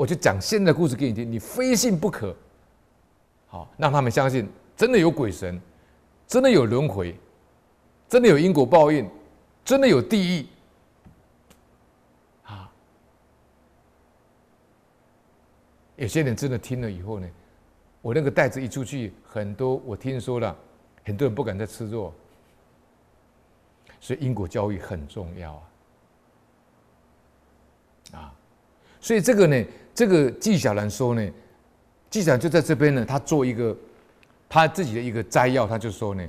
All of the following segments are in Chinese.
我就讲现在故事给你听，你非信不可。好，让他们相信真的有鬼神，真的有轮回，真的有因果报应，真的有地狱。啊，有些人真的听了以后呢，我那个袋子一出去，很多我听说了，很多人不敢再吃肉。所以因果教育很重要啊，啊。所以这个呢，这个纪晓岚说呢，纪晓岚就在这边呢，他做一个他自己的一个摘要，他就说呢，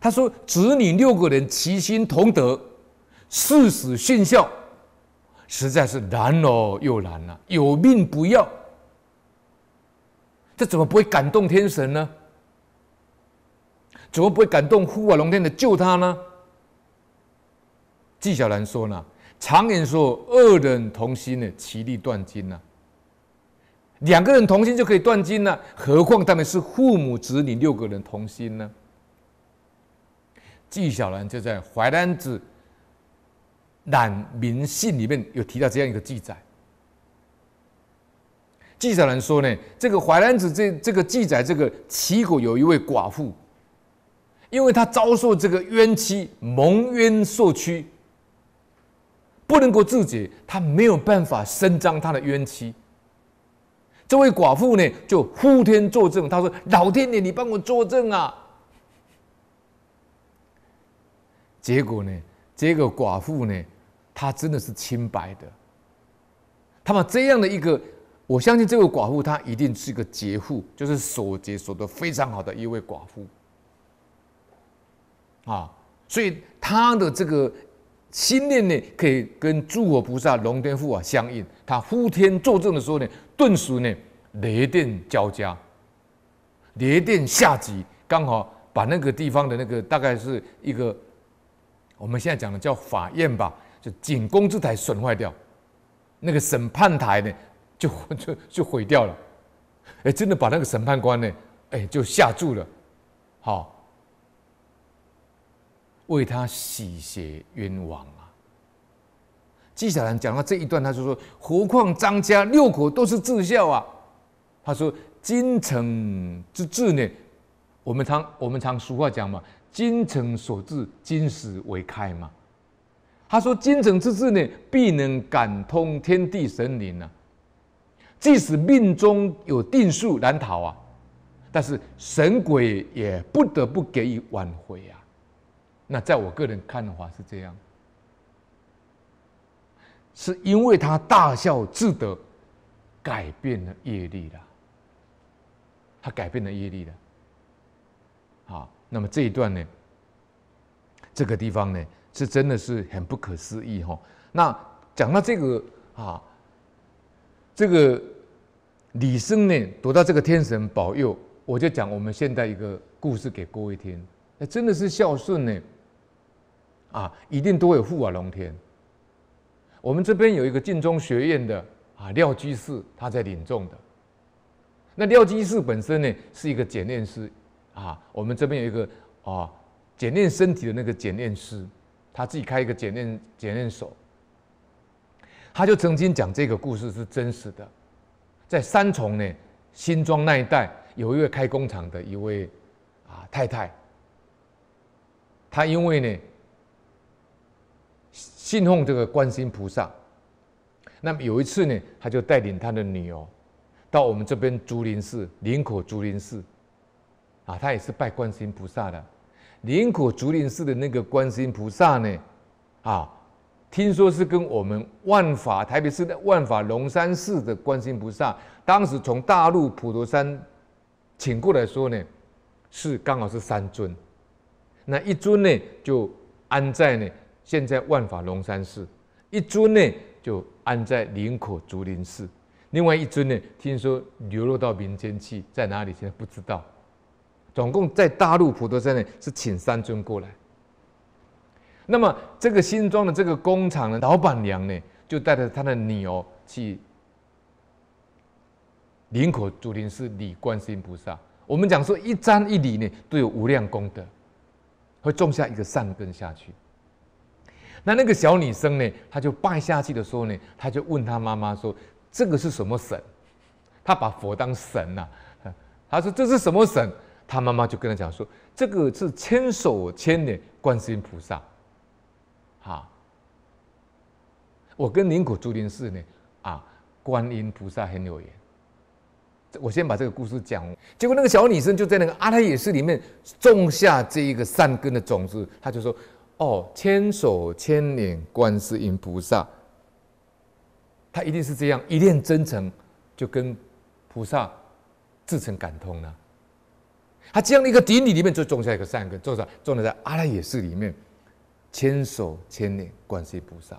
他说子女六个人齐心同德，誓死殉孝，实在是难哦又难了，有命不要，这怎么不会感动天神呢？怎么不会感动呼法龙天的救他呢？纪晓岚说呢。常言说：“二人同心呢，其利断金呐。两个人同心就可以断金了，何况他们是父母子女六个人同心呢？”纪晓岚就在《淮南子》《览民信》里面有提到这样一个记载。纪晓岚说呢，这个《淮南子》这这个记载，这个齐国有一位寡妇，因为她遭受这个冤屈，蒙冤受屈。不能够自解，他没有办法伸张他的冤屈。这位寡妇呢，就呼天作证，他说：“老天爷，你帮我作证啊！”结果呢，这个寡妇呢，她真的是清白的。他把这样的一个，我相信这个寡妇她一定是一个劫妇，就是守节守得非常好的一位寡妇啊，所以她的这个。心念呢，可以跟诸佛菩萨、龙天护法相应。他呼天作证的时候呢，顿时呢雷电交加，雷电下集，刚好把那个地方的那个大概是一个我们现在讲的叫法院吧，就景公之台损坏掉，那个审判台呢就就就毁掉了。哎，真的把那个审判官呢，哎就吓住了，好。为他洗血冤枉啊！纪晓岚讲到这一段，他就说：何况张家六口都是至孝啊！他说：“精诚之志呢，我们常我们常俗话讲嘛，精诚所至，金石为开嘛。”他说：“精诚之志呢，必能感通天地神灵啊！即使命中有定数难逃啊，但是神鬼也不得不给予挽回啊！”那在我个人看的话是这样，是因为他大笑自得，改变了业力了，他改变了业力了。好，那么这一段呢，这个地方呢是真的是很不可思议哈。那讲到这个啊，这个李生呢得到这个天神保佑，我就讲我们现在一个故事给各位听，那真的是孝顺呢。啊，一定都会有护法龙天。我们这边有一个晋中学院的啊廖居士，他在领众的。那廖居士本身呢是一个检验师啊，我们这边有一个啊检验身体的那个检验师，他自己开一个检验检验所。他就曾经讲这个故事是真实的，在三重呢新庄那一带有一位开工厂的一位啊太太，她因为呢。信奉这个观世音菩萨。那么有一次呢，他就带领他的女儿到我们这边竹林寺，林口竹林寺啊，他也是拜观世音菩萨的。林口竹林寺的那个观世音菩萨呢，啊，听说是跟我们万法台北市的万法龙山寺的观世音菩萨，当时从大陆普陀山请过来说呢，是刚好是三尊，那一尊呢就安在呢。现在万法龙山寺一尊呢，就安在林口竹林寺；另外一尊呢，听说流落到民间去，在哪里现在不知道。总共在大陆普陀山呢，是请三尊过来。那么这个新庄的这个工厂的老板娘呢，就带着她的女儿去林口竹林寺礼观世音菩萨。我们讲说一瞻一礼呢，都有无量功德，会种下一个善根下去。那那个小女生呢？她就拜下去的时候呢，她就问她妈妈说：“这个是什么神？”她把佛当神呐！她说：“这是什么神？”她妈妈就跟她讲说：“这个是千手千眼观音菩萨。”哈！我跟灵谷竹林寺呢，啊，观音菩萨很有缘。我先把这个故事讲。结果那个小女生就在那个阿赖耶识里面种下这一个善根的种子，她就说。哦，千手千眼观世音菩萨，他一定是这样一念真诚，就跟菩萨自成感通了。他这样的一个顶礼里面，就种下一个善根，种在种在阿赖耶识里面，千手千眼观世音菩萨。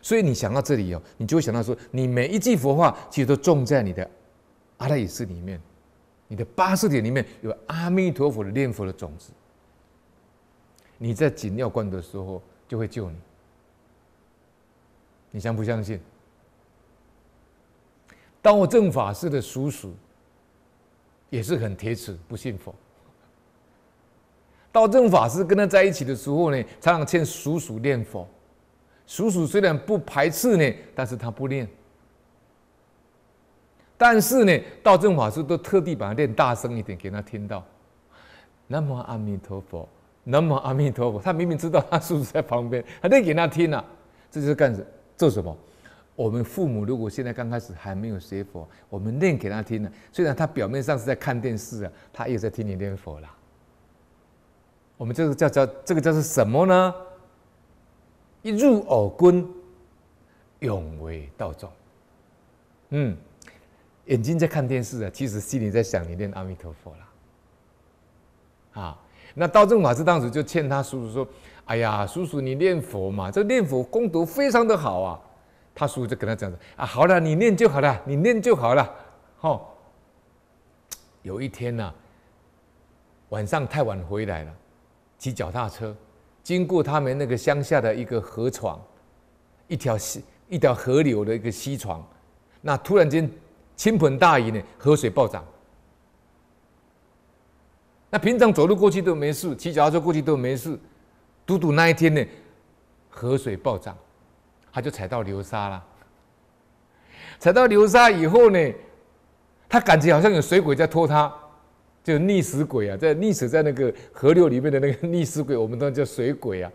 所以你想到这里哦，你就会想到说，你每一句佛话，其实都种在你的阿赖耶识里面，你的八识点里面有阿弥陀佛的念佛的种子。你在紧要关的时候就会救你，你相不相信？道正法师的叔叔也是很铁齿不信佛。道正法师跟他在一起的时候呢，常常劝叔叔念佛。叔叔虽然不排斥呢，但是他不念。但是呢，道正法师都特地把他念大声一点给他听到。南无阿弥陀佛。南无阿弥陀佛，他明明知道他叔叔在旁边，还念给他听了。这就是干什做什么？我们父母如果现在刚开始还没有学佛，我们念给他听了，虽然他表面上是在看电视啊，他也在听你念佛啦。我们这个叫叫这个叫做什么呢？一入耳根，永为道种。嗯，眼睛在看电视啊，其实心里在想你念阿弥陀佛啦。啊。那道正法师当时就劝他叔叔说：“哎呀，叔叔，你念佛嘛，这念佛功德非常的好啊。”他叔叔就跟他讲：“啊，好了，你念就好了，你念就好了。”哈，有一天呐，晚上太晚回来了，骑脚踏车经过他们那个乡下的一个河床，一条溪，一条河流的一个溪床，那突然间倾盆大雨呢，河水暴涨。那平常走路过去都没事，骑脚踏车过去都没事，独独那一天呢，河水暴涨，他就踩到流沙了。踩到流沙以后呢，他感觉好像有水鬼在拖他，就溺死鬼啊，在溺死在那个河流里面的那个溺死鬼，我们都叫水鬼啊。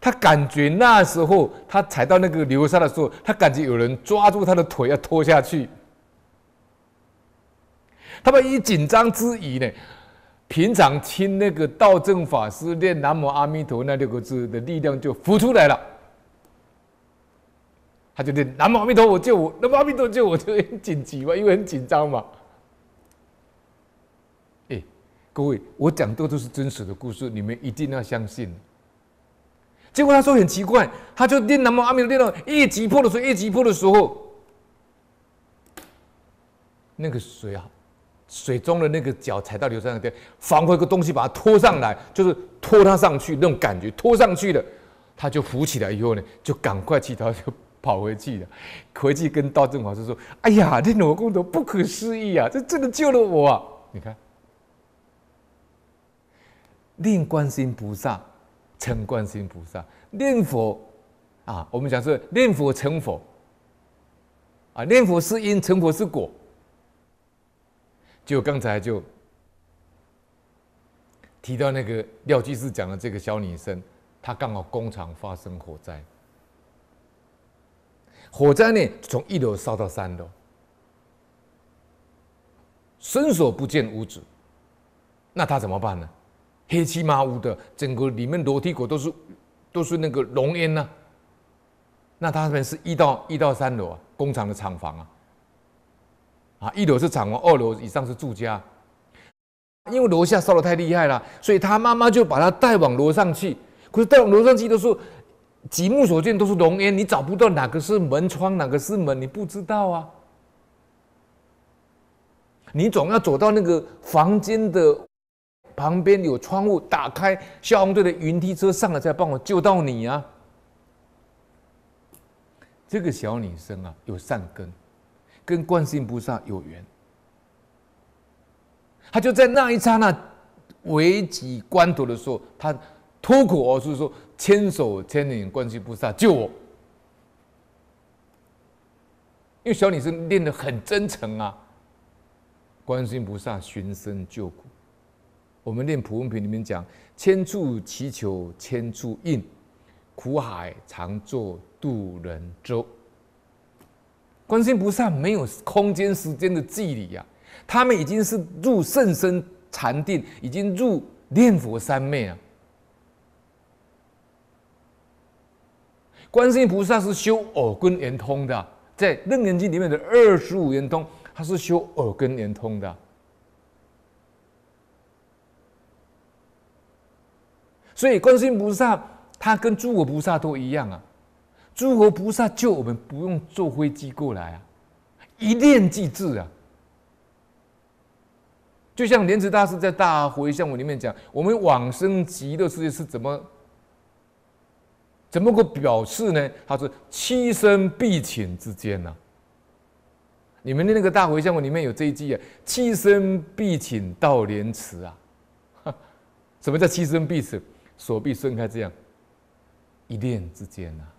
他感觉那时候他踩到那个流沙的时候，他感觉有人抓住他的腿要拖下去。他们一紧张之疑呢。平常听那个道正法师念南无阿弥陀那六个字的力量就浮出来了，他就念南无阿弥陀，我救我，南无阿弥陀救我，就很紧急嘛，因为很紧张嘛。哎，各位，我讲的都是真实的故事，你们一定要相信。结果他说很奇怪，他就念南无阿弥陀念到越急迫的时候，越急迫的时候，那个水啊。水中的那个脚踩到硫酸的边，仿佛一个东西把它拖上来，就是拖它上去那种感觉。拖上去了，它就浮起来。以后呢，就赶快起头就跑回去了，回去跟道正法师说：“哎呀，这佛公头不可思议啊！这真的救了我。”啊！”你看，念观心菩萨成观心菩萨，念佛啊，我们讲是念佛成佛啊，念佛是因，成佛是果。就刚才就提到那个廖居士讲的这个小女生，她刚好工厂发生火灾，火灾呢从一楼烧到三楼，伸手不见五指，那她怎么办呢？黑漆麻乌的，整个里面楼梯口都是都是那个浓烟呢。那他们是一到一到三楼啊，工厂的厂房啊。啊，一楼是厂房，二楼以上是住家。因为楼下烧的太厉害了，所以他妈妈就把他带往楼上去。可是带往楼上去的时候，极目所见都是浓烟，你找不到哪个是门窗，哪个是门，你不知道啊。你总要走到那个房间的旁边有窗户，打开消防队的云梯车上来，再帮我救到你啊。这个小女生啊，有善根。跟观世音菩萨有缘，他就在那一刹那危急关头的时候，他脱苦而出，说：“千手千眼观世音菩萨救我。”因为小女生练的很真诚啊，观世音菩萨寻声救苦。我们念普文品里面讲：“千处祈求千处应，苦海常作渡人舟。”观世音菩萨没有空间、时间的距离啊，他们已经是入圣身禅定，已经入念佛三昧了。观世音菩萨是修耳根圆通的，在楞严经里面的二十五圆通，他是修耳根圆通的。所以观世音菩萨他跟诸佛菩萨都一样啊。诸佛菩萨救我们，不用坐飞机过来啊，一念即至啊。就像莲池大师在《大回向文》里面讲，我们往生极乐世界是怎么，怎么个表示呢？他说：“七生必请之间呐。”你们的那个《大回向文》里面有这一句啊，“七生必请到莲池啊。”什么叫七生必请？手臂伸开这样，一念之间啊？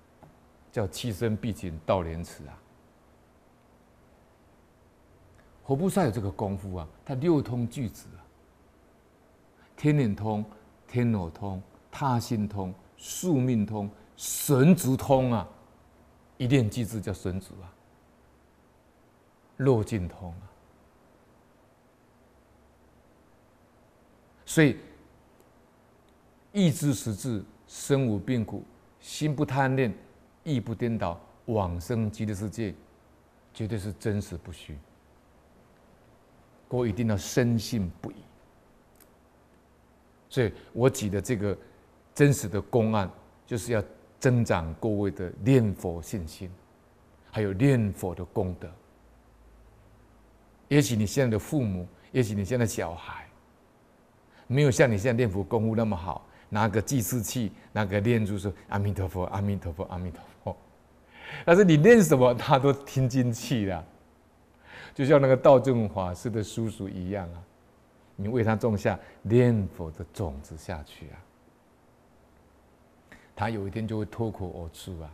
叫七身必尽，道廉耻啊！活菩萨有这个功夫啊，他六通具足啊。天眼通、天耳通、他心通、宿命通、神足通啊，一念即至，叫神足啊。落尽通啊。所以，意志时至，身无病苦，心不贪恋。意不颠倒，往生极乐世界，绝对是真实不虚。各位一定要深信不疑。所以我举的这个真实的公案，就是要增长各位的念佛信心，还有念佛的功德。也许你现在的父母，也许你现在小孩，没有像你现在念佛功夫那么好，拿个计时器，拿个念珠说“阿弥陀佛，阿弥陀佛，阿弥陀”。佛。但是你念什么，他都听进去了，就像那个道正法师的叔叔一样啊，你为他种下念佛的种子下去啊，他有一天就会脱口而出啊。